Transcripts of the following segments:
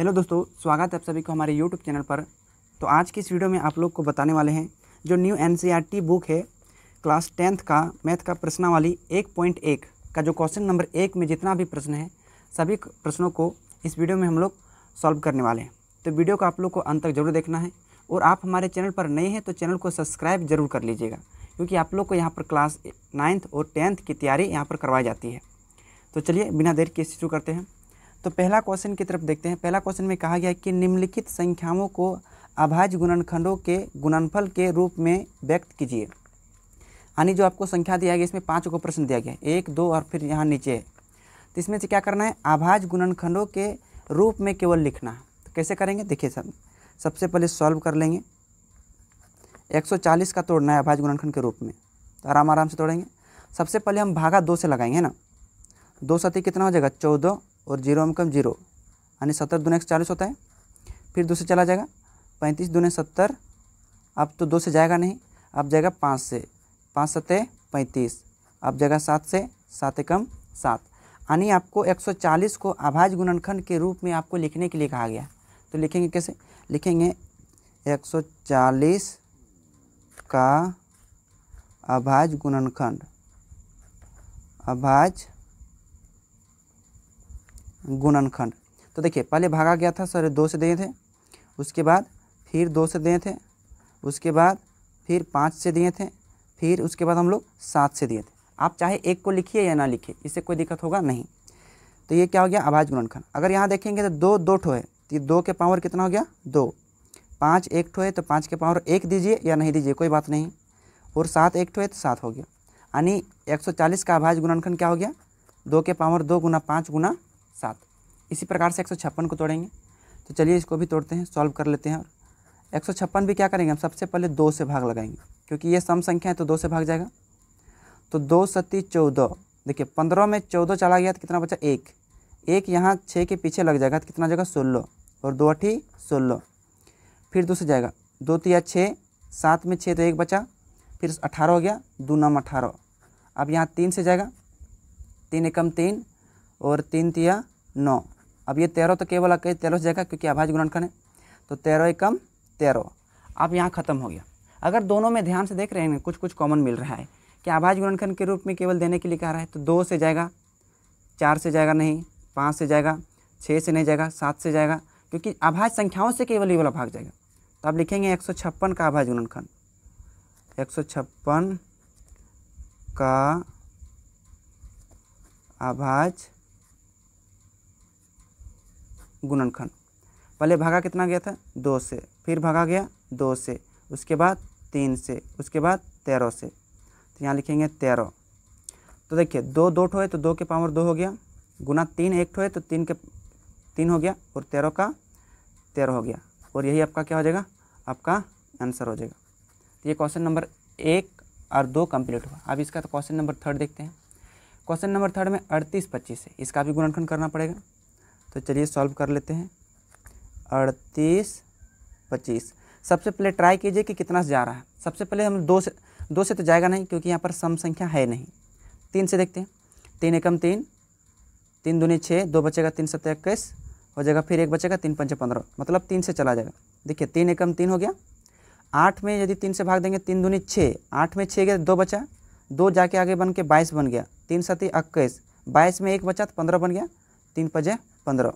hello दोस्तों स्वागत है आप सभी को हमारे यूट्यूब चैनल पर तो आज की इस वीडियो में आप लोग को बताने वाले हैं जो न्यू एन बुक e है क्लास टेंथ का मैथ का प्रश्नावली एक पॉइंट एक का जो क्वेश्चन नंबर एक में जितना भी प्रश्न है सभी प्रश्नों को इस वीडियो में हम लोग सॉल्व करने वाले हैं तो वीडियो को आप लोग को अंत तक जरूर देखना है और आप हमारे चैनल पर नए हैं तो चैनल को सब्सक्राइब जरूर कर लीजिएगा क्योंकि आप लोग को यहाँ पर क्लास नाइन्थ और टेंथ की तैयारी यहाँ पर करवाई जाती है तो चलिए बिना देर के शुरू करते हैं तो पहला क्वेश्चन की तरफ देखते हैं पहला क्वेश्चन में कहा गया कि निम्नलिखित संख्याओं को अभाज्य गुणनखंडों के गुणनफल के रूप में व्यक्त कीजिए यानी जो आपको संख्या दिया गया इसमें पाँच को प्रश्न दिया गया एक दो और फिर यहाँ नीचे तो इसमें से क्या करना है आभाज गुणनखंडों के रूप में केवल लिखना तो कैसे करेंगे देखिए सर सबसे पहले सॉल्व कर लेंगे 140 का तोड़ना है आभाज गुणनखंड के रूप में तो आराम आराम से तोड़ेंगे सबसे पहले हम भागा दो से लगाएंगे ना दो सती कितना हो जाएगा चौदह और जीरो में कम जीरो यानी सत्तर दोनों एक चालीस होता है फिर दो से चला जाएगा पैंतीस दोनों सत्तर अब तो दो से जाएगा नहीं अब जाएगा पाँच से पाँच सत्ते पैंतीस अब जाएगा सात से सात एकम सात यानी आपको 140 को आभाज गुणनखंड के रूप में आपको लिखने के लिए कहा गया तो लिखेंगे कैसे लिखेंगे 140 का आभाज गुणनखंड आभाज गुणनखंड तो देखिए पहले भागा गया था सर दो से दिए थे उसके बाद फिर दो से दिए थे उसके बाद फिर पाँच से दिए थे फिर उसके बाद हम लोग सात से दिए थे आप चाहे एक को लिखिए या ना लिखिए इससे कोई दिक्कत होगा नहीं तो ये क्या हो गया आवाज गुणनखंड अगर यहाँ देखेंगे तो दो दो ठो है तो ये दो के पावर कितना हो गया दो पाँच एक ठो है तो पाँच के पावर एक दीजिए या नहीं दीजिए कोई बात नहीं और सात एक ठो है तो सात हो गया यानी 140 का आभाज गुणनखंड क्या हो गया दो के पावर दो गुना पाँच गुना सात इसी प्रकार से एक को तोड़ेंगे तो चलिए इसको भी तोड़ते हैं सॉल्व कर लेते हैं और एक भी क्या करेंगे हम सबसे पहले दो से भाग लगाएंगे क्योंकि ये सम संख्या है तो दो से भाग जाएगा तो दो सती चौदह देखिए पंद्रह में चौदह चला गया तो कितना बचा एक एक यहाँ छः के पीछे लग जाएगा तो कितना जाएगा सोलह और दो अठी सोलह फिर दो से जाएगा दो तिया छः सात में छः तो एक बचा फिर अठारह हो गया दो नम अठारह अब यहाँ तीन से जाएगा तीन एकम तीन और तीन तिया नौ अब ये तेरह तो केवल अकेले तेरह से जाएगा क्योंकि आभाज गुणन है तो तेरह एकम तेरह अब यहाँ ख़त्म हो गया अगर दोनों में ध्यान से देख रहे हैं कुछ कुछ कॉमन मिल रहा है कि आभाज गुणनखंड के रूप में केवल देने के लिए कह रहा है तो दो से जाएगा चार से जाएगा नहीं पाँच से जाएगा छः से नहीं जाएगा सात से जाएगा क्योंकि आभाज संख्याओं से केवल ये वाला भाग जाएगा तो आप लिखेंगे एक का आभाज गुणनखंड एक का आभाज गुणनखंड पहले भागा कितना गया था दो से फिर भागा गया दो से उसके बाद तीन से उसके बाद तेरह से तो यहाँ लिखेंगे तेरह तो देखिए दो दो ठो है तो दो के पावर दो हो गया गुना तीन एक ठो है तो तीन के तीन हो गया और तेरह का तेरह हो गया और यही आपका क्या हो जाएगा आपका आंसर हो जाएगा तो ये क्वेश्चन नंबर एक और दो कंप्लीट हुआ अब इसका तो क्वेश्चन नंबर थर्ड देखते हैं क्वेश्चन नंबर थर्ड में अड़तीस पच्चीस है इसका भी गुणनखंड करना पड़ेगा तो चलिए सॉल्व कर लेते हैं अड़तीस पच्चीस सबसे पहले ट्राई कीजिए कि कितना से जा रहा है सबसे पहले हम दो से दो से तो जाएगा नहीं क्योंकि यहाँ पर सम संख्या है नहीं तीन से देखते हैं तीन एकम तीन तीन दूनी छः दो बचेगा तीन सत्तर इक्कीस हो जाएगा फिर एक बचेगा तीन पंचे पंद्रह मतलब तीन से चला जाएगा देखिए तीन एकम तीन हो गया आठ में यदि तीन से भाग देंगे तीन दूनी छः आठ में छः गया दो बचा दो जाके आगे बन के बाईस बन गया तीन सती इक्कीस बाईस में एक बचा तो पंद्रह बन गया तीन पजे पंद्रह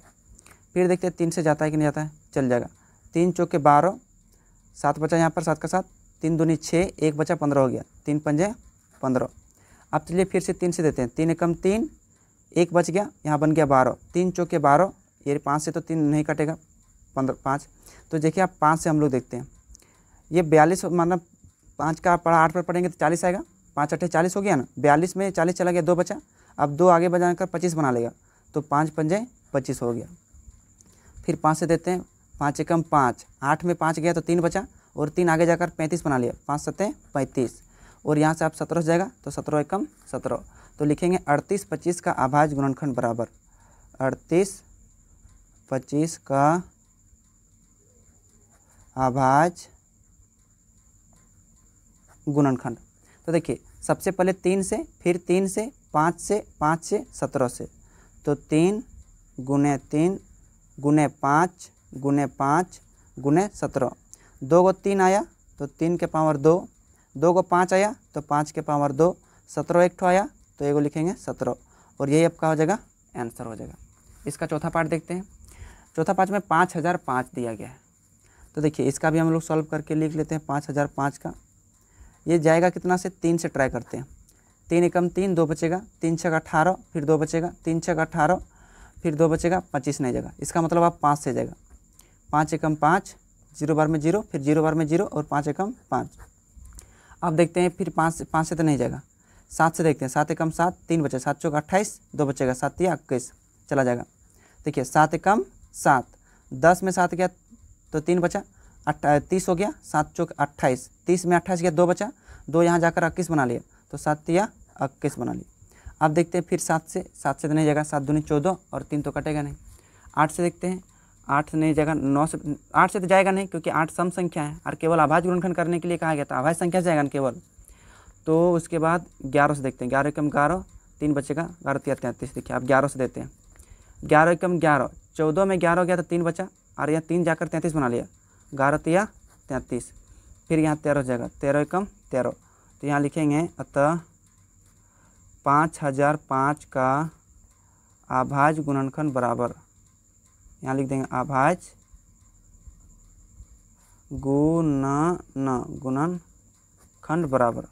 फिर देखते हैं तीन से जाता है कि नहीं जाता है चल जाएगा तीन चौके बारह सात बचा यहाँ पर सात का सात तीन दूनी छः एक बचा पंद्रह हो गया तीन पंजे पंद्रह अब चलिए फिर से तीन से देते हैं तीन एकम तीन एक बच गया यहाँ बन गया बारह तीन चौके बारह ये पाँच से तो तीन नहीं कटेगा पंद्रह पाँच तो देखिए आप पाँच से हम लोग देखते हैं ये बयालीस मतलब पाँच का पढ़ा आठ पर पढ़ेंगे तो चालीस आएगा पाँच अट्ठे चालीस हो गया ना बयालीस में चालीस चला गया दो बचा अब दो आगे बजाने कर पच्चीस बना लेगा तो पाँच पंजे पच्चीस हो गया फिर पाँच से देते हैं पाँच एकम पाँच आठ में पाँच गया तो तीन बचा और तीन आगे जाकर पैंतीस बना लिया पाँच सत्तें पैंतीस और यहाँ से आप सत्रह से जाएगा तो सत्रह एकम सत्रह तो लिखेंगे अड़तीस पच्चीस का आभाज गुणनखंड बराबर अड़तीस पच्चीस का आभाज गुणनखंड तो देखिए सबसे पहले तीन से फिर तीन से पाँच से पाँच से सत्रह से तो तीन गुने तीन गुने पाँच गुने पाँच गुने सत्रह दो गो तीन आया तो तीन के पावर दो दो को पाँच आया तो पाँच के पावर दो सत्रह एक ठो आया तो एगो लिखेंगे सत्रह और यही आपका हो जाएगा आंसर हो जाएगा इसका चौथा पार्ट देखते हैं चौथा पार्ट में पाँच हज़ार पाँच दिया गया है तो देखिए इसका भी हम लोग सॉल्व करके लिख लेते हैं पाँच हज़ार पाँच का ये जाएगा कितना से तीन से ट्राई करते हैं तीन एकम तीन दो बचेगा तीन छः अठारह फिर दो बचेगा तीन छः अठारह फिर दो बचेगा पच्चीस नहीं जाएगा इसका मतलब आप पाँच से जाएगा पाँच एकम पाँच जीरो बार में जीरो फिर जीरो बार में जीरो और पाँच एकम पाँच अब देखते हैं फिर पाँच से पाँच से तो नहीं जाएगा सात से देखते हैं सात एकम सात तीन बचे सात चौका अट्ठाईस दो बचेगा सात या इक्कीस चला जाएगा देखिए सात एकम सात दस में सात गया तो तीन बचा अट्ठा तीस हो गया सात चौक अट्ठाईस तीस में अट्ठाईस गया दो बचा दो यहाँ जाकर इक्कीस बना लिया तो सात या इक्कीस बना ली अब देखते हैं फिर सात से सात से तो नहीं जाएगा सात दूनी चौदह और तीन तो कटेगा नहीं आठ से देखते हैं आठ से नहीं जाएगा नौ से आठ से तो जाएगा नहीं क्योंकि आठ सम संख्या है और केवल आभाज गुणखन करने के लिए कहा गया था आभाज संख्या से जाएगा ना केवल तो उसके बाद ग्यारह से देखते हैं ग्यारह एकम ग्यारह तीन बचेगा ग्यारह तिया तैंतीस देखिए आप ग्यारह से देते हैं ग्यारह एकम ग्यारह चौदह में ग्यारह गया तो तीन बचा और यहाँ तीन जाकर तैंतीस बना लिया ग्यारह तिया तैंतीस फिर यहाँ तेरह जाएगा तेरह एकम तेरह तो यहाँ लिखेंगे अतः पाँच हज़ार पाँच का आभाज गुणनखंड बराबर यहाँ लिख देंगे आभाज गुण न गुणन खंड बराबर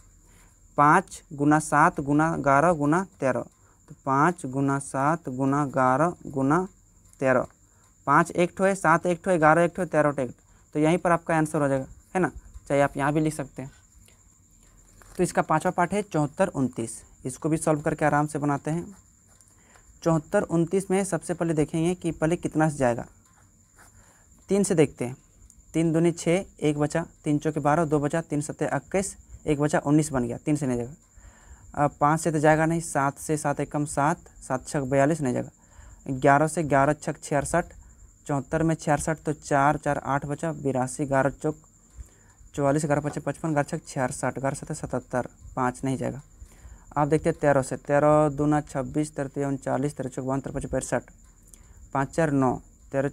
पाँच गुना सात गुना ग्यारह गुना तेरह तो पाँच गुना सात गुना ग्यारह गुना तेरह पाँच एक ठो है सात एक ठो है ग्यारह एक ठो है तेरह ठो एक तो यहीं पर आपका आंसर हो जाएगा है ना चाहे आप यहाँ भी लिख सकते हैं तो इसका पाँचवा पार्ट है चौहत्तर उनतीस इसको भी सॉल्व करके आराम से बनाते हैं चौहत्तर उनतीस में सबसे पहले देखेंगे कि पहले कितना से जाएगा तीन से देखते हैं तीन दूनी छः एक बचा तीन चौके बारह दो बचा तीन सत्ते इक्कीस एक बचा उन्नीस बन गया तीन से नहीं जाएगा अब पाँच से तो जाएगा नहीं सात से सात एक कम सात सात छः बयालीस नहीं जाएगा ग्यारह से ग्यारह छः छियासठ चौहत्तर में छियासठ तो चार चार आठ बचा बिरासी ग्यारह चौक चौवालीस ग्यारह पचास पचपन ग्यारह छः छियासठ ग्यारह सतह सतहत्तर पाँच नहीं जाएगा आप देखते हैं तेरह से तेरह दूना छब्बीस तेरह तो उनचालीस तेरह चौक तेरह पच्चीस पैंसठ पाँच चार नौ तेरह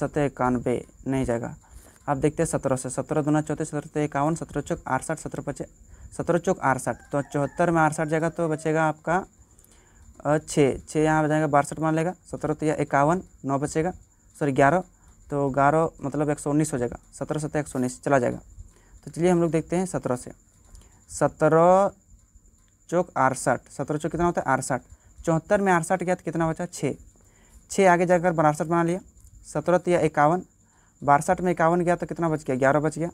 सतह इक्यानवे नहीं जाएगा आप देखते हैं सत्रह से सत्रह दूना चौंतीस सत्रह तो इक्यावन सत्रह चौक अड़सठ सत्रह पचास सत्रह चौक अड़सठ तो चौहत्तर में अड़सठ जाएगा तो बचेगा आपका छः छः यहाँ जाएगा बासठ मान लेगा सत्रह तो इक्यावन नौ बचेगा सॉरी ग्यारह तो ग्यारह मतलब एक सौ उन्नीस हो जाएगा सत्रह सत्रह एक सौ उन्नीस चला जाएगा तो चलिए हम लोग देखते हैं सत्रह से सत्रह चौक अड़सठ सत्रह चौक कितना होता है अड़सठ चौहत्तर में अड़सठ गया तो कितना बचा छः छः आगे जाकर बारसठ बना लिया सत्रह तो या इक्यावन बासठ में इक्यावन गया तो कितना बच गया ग्यारह बच गया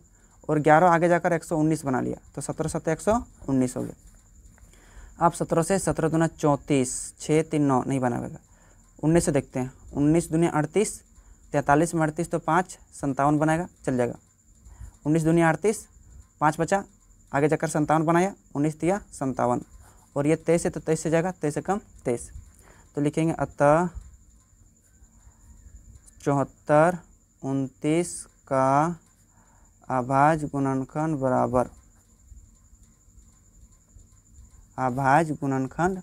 और ग्यारह आगे जाकर एक सौ उन्नीस बना लिया तो सत्रह सत्रह एक सौ उन्नीस हो गया अब सत्रह से सत्रह दुना चौंतीस छः तीन नौ नहीं बना पाएगा उन्नीस से देखते हैं उन्नीस दुनिया अड़तीस तैंतालीस में अड़तीस तो पाँच संतावन बनाएगा चल जाएगा उन्नीस दुनिया अड़तीस पाँच बचा आगे जाकर संतावन बनाया उन्नीस दिया संतावन और ये तेईस है तो तेईस से जाएगा तेईस से कम तेईस तो लिखेंगे अतः चौहत्तर उनतीस का आभाज गुणनखंड बराबर आभाज गुणनखंड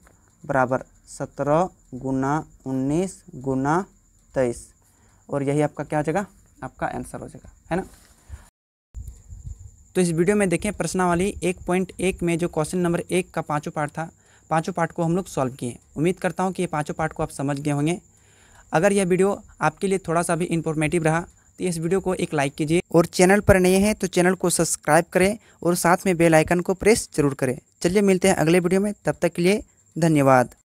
बराबर सत्रह गुना उन्नीस गुना तेईस और यही आपका क्या हो जाएगा आपका आंसर हो जाएगा है ना तो इस वीडियो में देखें प्रश्नावली एक पॉइंट एक में जो क्वेश्चन नंबर एक का पाँचों पार्ट था पाँचों पार्ट को हम लोग सॉल्व किए उम्मीद करता हूँ कि ये पाँचों पार्ट को आप समझ गए होंगे अगर यह वीडियो आपके लिए थोड़ा सा भी इन्फॉर्मेटिव रहा तो इस वीडियो को एक लाइक कीजिए और चैनल पर नए हैं तो चैनल को सब्सक्राइब करें और साथ में बेल आइकन को प्रेस जरूर करें चलिए मिलते हैं अगले वीडियो में तब तक के लिए धन्यवाद